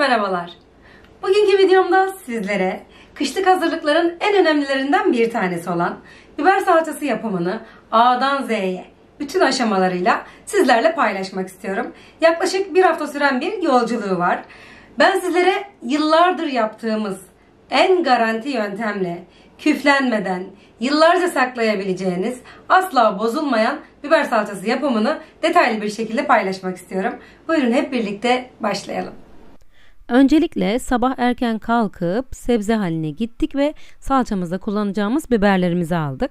merhabalar. Bugünkü videomda sizlere kışlık hazırlıkların en önemlilerinden bir tanesi olan biber salçası yapımını A'dan Z'ye bütün aşamalarıyla sizlerle paylaşmak istiyorum. Yaklaşık bir hafta süren bir yolculuğu var. Ben sizlere yıllardır yaptığımız en garanti yöntemle küflenmeden yıllarca saklayabileceğiniz asla bozulmayan biber salçası yapımını detaylı bir şekilde paylaşmak istiyorum. Buyurun hep birlikte başlayalım. Öncelikle sabah erken kalkıp sebze haline gittik ve salçamızda kullanacağımız biberlerimizi aldık.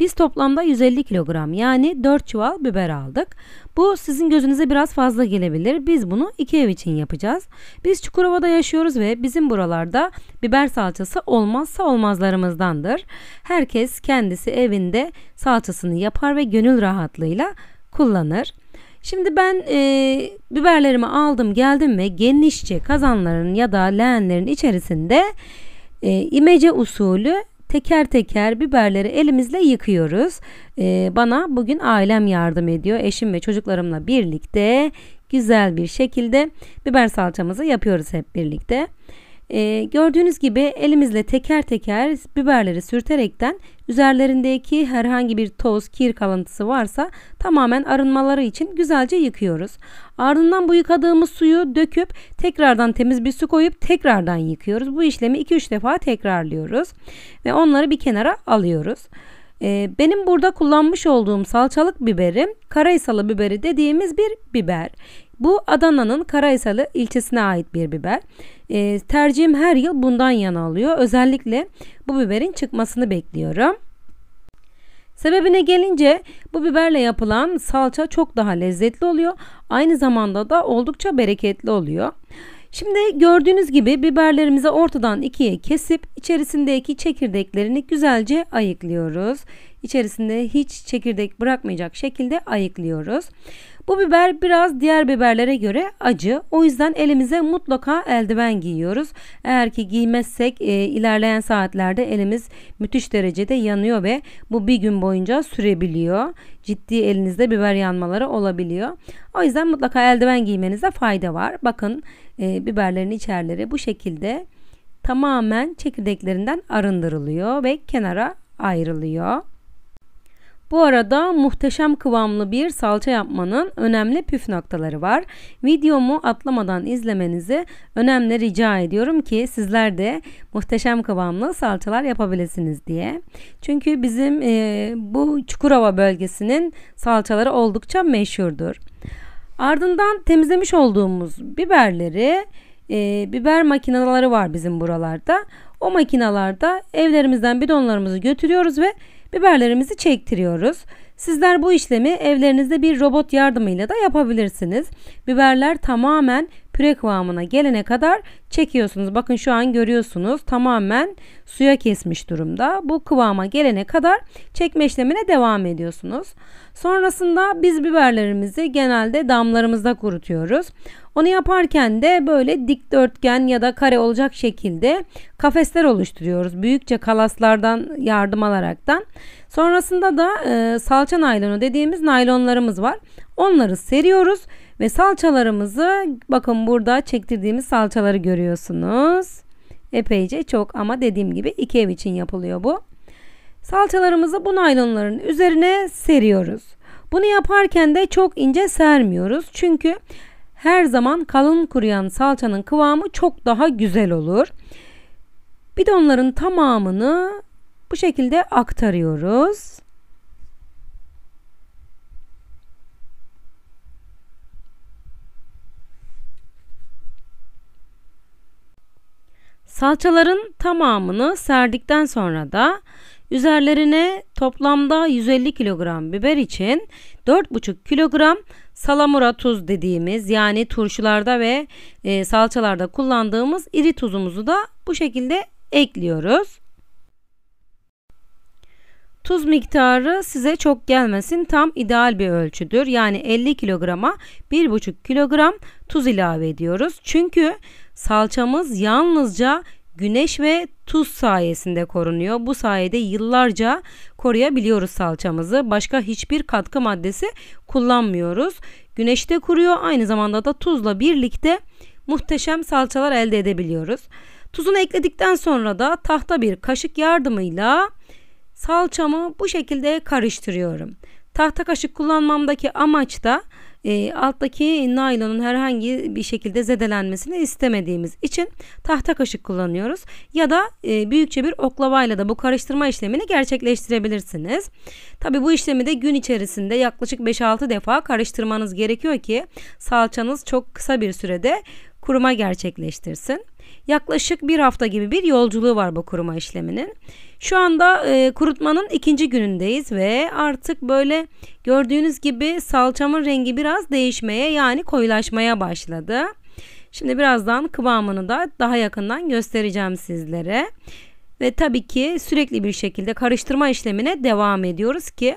Biz toplamda 150 kilogram yani 4 çuval biber aldık. Bu sizin gözünüze biraz fazla gelebilir. Biz bunu iki ev için yapacağız. Biz Çukurova'da yaşıyoruz ve bizim buralarda biber salçası olmazsa olmazlarımızdandır. Herkes kendisi evinde salçasını yapar ve gönül rahatlığıyla kullanır. Şimdi ben e, biberlerimi aldım geldim ve genişçe kazanların ya da leğenlerin içerisinde e, imece usulü teker teker biberleri elimizle yıkıyoruz. E, bana bugün ailem yardım ediyor. Eşim ve çocuklarımla birlikte güzel bir şekilde biber salçamızı yapıyoruz hep birlikte. Ee, gördüğünüz gibi elimizle teker teker biberleri sürterekten üzerlerindeki herhangi bir toz, kir kalıntısı varsa tamamen arınmaları için güzelce yıkıyoruz. Ardından bu yıkadığımız suyu döküp tekrardan temiz bir su koyup tekrardan yıkıyoruz. Bu işlemi 2-3 defa tekrarlıyoruz ve onları bir kenara alıyoruz. Ee, benim burada kullanmış olduğum salçalık biberi, karayisalı biberi dediğimiz bir biber. Bu Adana'nın Karaysalı ilçesine ait bir biber. E, tercihim her yıl bundan yana alıyor. Özellikle bu biberin çıkmasını bekliyorum. Sebebine gelince bu biberle yapılan salça çok daha lezzetli oluyor. Aynı zamanda da oldukça bereketli oluyor. Şimdi gördüğünüz gibi biberlerimizi ortadan ikiye kesip içerisindeki çekirdeklerini güzelce ayıklıyoruz. İçerisinde hiç çekirdek bırakmayacak şekilde ayıklıyoruz. Bu biber biraz diğer biberlere göre acı. O yüzden elimize mutlaka eldiven giyiyoruz. Eğer ki giymezsek e, ilerleyen saatlerde elimiz müthiş derecede yanıyor ve bu bir gün boyunca sürebiliyor. Ciddi elinizde biber yanmaları olabiliyor. O yüzden mutlaka eldiven giymenize fayda var. Bakın e, biberlerin içerileri bu şekilde tamamen çekirdeklerinden arındırılıyor ve kenara ayrılıyor. Bu arada muhteşem kıvamlı bir salça yapmanın önemli püf noktaları var. Videomu atlamadan izlemenizi önemli rica ediyorum ki sizler de muhteşem kıvamlı salçalar yapabilirsiniz diye. Çünkü bizim e, bu Çukurova bölgesinin salçaları oldukça meşhurdur. Ardından temizlemiş olduğumuz biberleri e, biber makineleri var bizim buralarda. O makinalarda evlerimizden bidonlarımızı götürüyoruz ve biberlerimizi çektiriyoruz. Sizler bu işlemi evlerinizde bir robot yardımıyla da yapabilirsiniz. Biberler tamamen püre kıvamına gelene kadar çekiyorsunuz. Bakın şu an görüyorsunuz tamamen suya kesmiş durumda. Bu kıvama gelene kadar çekme işlemine devam ediyorsunuz. Sonrasında biz biberlerimizi genelde damlarımızda kurutuyoruz. Onu yaparken de böyle dikdörtgen ya da kare olacak şekilde kafesler oluşturuyoruz. Büyükçe kalaslardan yardım alaraktan. Sonrasında da e, salça naylonu dediğimiz naylonlarımız var. Onları seriyoruz ve salçalarımızı bakın burada çektirdiğimiz salçaları görüyorsunuz. Epeyce çok ama dediğim gibi iki ev için yapılıyor bu. Salçalarımızı bu naylonların üzerine seriyoruz. Bunu yaparken de çok ince sermiyoruz. Çünkü her zaman kalın kuruyan salçanın kıvamı çok daha güzel olur. Bidonların tamamını bu şekilde aktarıyoruz. Salçaların tamamını serdikten sonra da üzerlerine toplamda 150 kilogram biber için 4,5 kilogram salamura tuz dediğimiz yani turşularda ve e, salçalarda kullandığımız iri tuzumuzu da bu şekilde ekliyoruz. Tuz miktarı size çok gelmesin tam ideal bir ölçüdür. Yani 50 kilograma 1,5 kilogram tuz ilave ediyoruz. Çünkü Salçamız yalnızca güneş ve tuz sayesinde korunuyor. Bu sayede yıllarca koruyabiliyoruz salçamızı. Başka hiçbir katkı maddesi kullanmıyoruz. Güneşte kuruyor aynı zamanda da tuzla birlikte muhteşem salçalar elde edebiliyoruz. Tuzunu ekledikten sonra da tahta bir kaşık yardımıyla salçamı bu şekilde karıştırıyorum. Tahta kaşık kullanmamdaki amaç da e, alttaki naylonun herhangi bir şekilde zedelenmesini istemediğimiz için tahta kaşık kullanıyoruz. Ya da e, büyükçe bir oklavayla da bu karıştırma işlemini gerçekleştirebilirsiniz. Tabi bu işlemi de gün içerisinde yaklaşık 5-6 defa karıştırmanız gerekiyor ki salçanız çok kısa bir sürede kuruma gerçekleştirsin. Yaklaşık bir hafta gibi bir yolculuğu var bu kuruma işleminin. Şu anda e, kurutmanın ikinci günündeyiz ve artık böyle gördüğünüz gibi salçamın rengi biraz değişmeye yani koyulaşmaya başladı. Şimdi birazdan kıvamını da daha yakından göstereceğim sizlere. Ve tabii ki sürekli bir şekilde karıştırma işlemine devam ediyoruz ki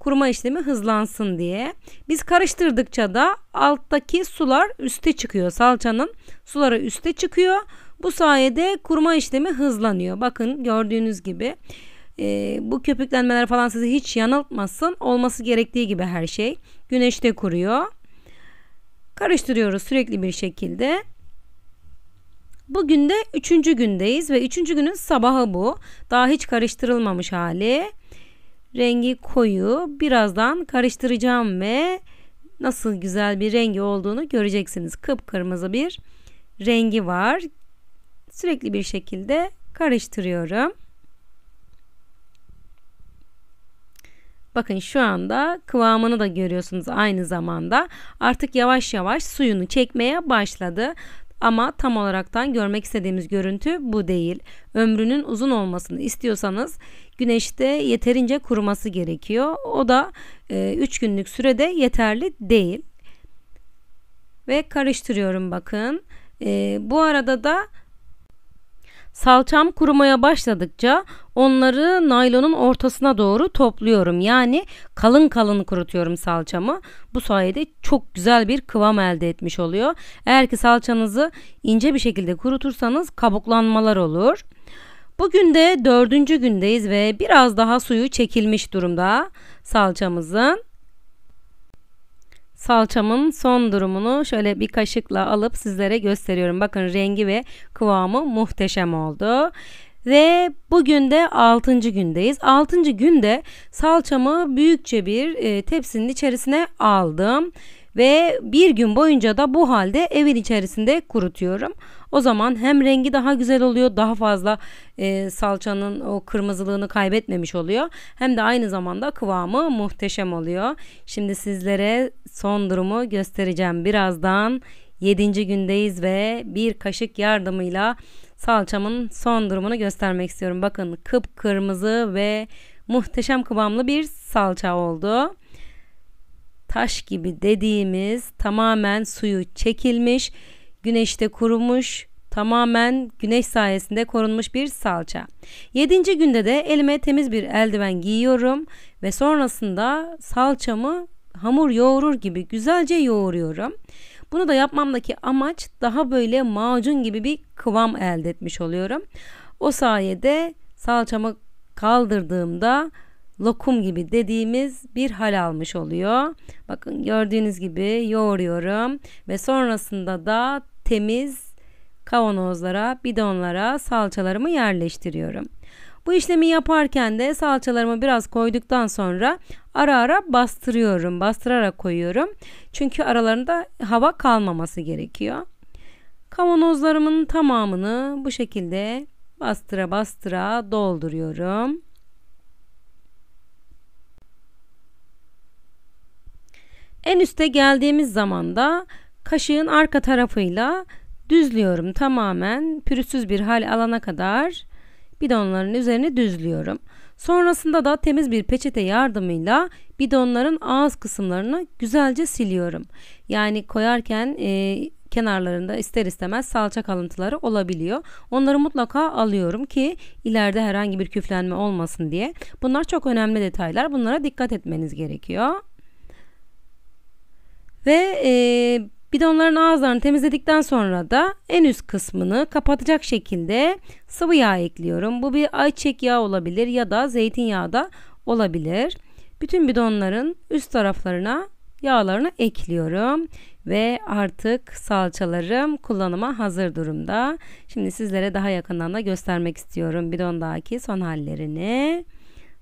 kuruma işlemi hızlansın diye. Biz karıştırdıkça da alttaki sular üste çıkıyor. Salçanın suları üste çıkıyor. Bu sayede kurma işlemi hızlanıyor. Bakın gördüğünüz gibi e, bu köpüklenmeler falan sizi hiç yanıltmasın. Olması gerektiği gibi her şey. Güneşte kuruyor. Karıştırıyoruz sürekli bir şekilde. Bugün de üçüncü gündeyiz ve üçüncü günün sabahı bu. Daha hiç karıştırılmamış hali. Rengi koyu. Birazdan karıştıracağım ve nasıl güzel bir rengi olduğunu göreceksiniz. Kıpkırmızı bir rengi var sürekli bir şekilde karıştırıyorum. Bakın şu anda kıvamını da görüyorsunuz aynı zamanda. Artık yavaş yavaş suyunu çekmeye başladı. Ama tam olaraktan görmek istediğimiz görüntü bu değil. Ömrünün uzun olmasını istiyorsanız güneşte yeterince kuruması gerekiyor. O da 3 e, günlük sürede yeterli değil. Ve karıştırıyorum bakın. E, bu arada da Salçam kurumaya başladıkça onları naylonun ortasına doğru topluyorum. Yani kalın kalın kurutuyorum salçamı. Bu sayede çok güzel bir kıvam elde etmiş oluyor. Eğer ki salçanızı ince bir şekilde kurutursanız kabuklanmalar olur. Bugün de dördüncü gündeyiz ve biraz daha suyu çekilmiş durumda salçamızın. Salçamın son durumunu şöyle bir kaşıkla alıp sizlere gösteriyorum. Bakın rengi ve kıvamı muhteşem oldu. Ve bugün de 6. gündeyiz. 6. günde salçamı büyükçe bir e, tepsinin içerisine aldım ve bir gün boyunca da bu halde evin içerisinde kurutuyorum. O zaman hem rengi daha güzel oluyor daha fazla e, salçanın o kırmızılığını kaybetmemiş oluyor. Hem de aynı zamanda kıvamı muhteşem oluyor. Şimdi sizlere son durumu göstereceğim birazdan. 7. gündeyiz ve bir kaşık yardımıyla salçamın son durumunu göstermek istiyorum. Bakın kıpkırmızı ve muhteşem kıvamlı bir salça oldu. Taş gibi dediğimiz tamamen suyu çekilmiş güneşte kurumuş, tamamen güneş sayesinde korunmuş bir salça. Yedinci günde de elime temiz bir eldiven giyiyorum ve sonrasında salçamı hamur yoğurur gibi güzelce yoğuruyorum. Bunu da yapmamdaki amaç daha böyle macun gibi bir kıvam elde etmiş oluyorum. O sayede salçamı kaldırdığımda lokum gibi dediğimiz bir hal almış oluyor. Bakın gördüğünüz gibi yoğuruyorum ve sonrasında da temiz kavanozlara, bidonlara salçalarımı yerleştiriyorum. Bu işlemi yaparken de salçalarımı biraz koyduktan sonra ara ara bastırıyorum. Bastırarak koyuyorum. Çünkü aralarında hava kalmaması gerekiyor. Kavanozlarımın tamamını bu şekilde bastıra bastıra dolduruyorum. En üste geldiğimiz zaman da kaşığın arka tarafıyla düzlüyorum tamamen pürüzsüz bir hal alana kadar bidonların üzerine düzlüyorum. Sonrasında da temiz bir peçete yardımıyla bidonların ağız kısımlarını güzelce siliyorum. Yani koyarken e, kenarlarında ister istemez salça kalıntıları olabiliyor. Onları mutlaka alıyorum ki ileride herhangi bir küflenme olmasın diye. Bunlar çok önemli detaylar. Bunlara dikkat etmeniz gerekiyor. Ve e, Bidonların ağızlarını temizledikten sonra da en üst kısmını kapatacak şekilde sıvı yağ ekliyorum. Bu bir ayçiçek yağı olabilir ya da zeytinyağı da olabilir. Bütün bidonların üst taraflarına yağlarını ekliyorum ve artık salçalarım kullanıma hazır durumda. Şimdi sizlere daha yakından da göstermek istiyorum bidondaki son hallerini.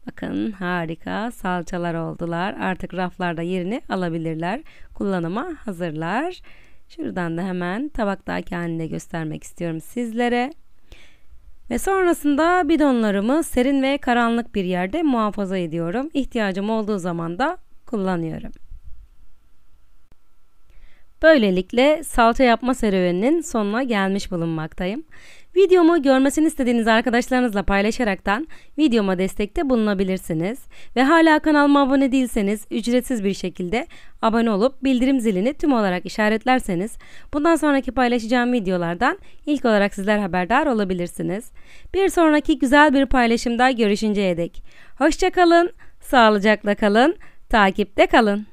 Bakın harika salçalar oldular. Artık raflarda yerini alabilirler. Kullanıma hazırlar. Şuradan da hemen tabaktaki halinde göstermek istiyorum sizlere. Ve sonrasında bidonlarımı serin ve karanlık bir yerde muhafaza ediyorum. İhtiyacım olduğu zaman da kullanıyorum. Böylelikle salça yapma serüveninin sonuna gelmiş bulunmaktayım. Videomu görmesini istediğiniz arkadaşlarınızla paylaşaraktan videoma destekte bulunabilirsiniz. Ve hala kanalıma abone değilseniz ücretsiz bir şekilde abone olup bildirim zilini tüm olarak işaretlerseniz bundan sonraki paylaşacağım videolardan ilk olarak sizler haberdar olabilirsiniz. Bir sonraki güzel bir paylaşımda görüşünceye dek. Hoşçakalın, sağlıcakla kalın, takipte kalın.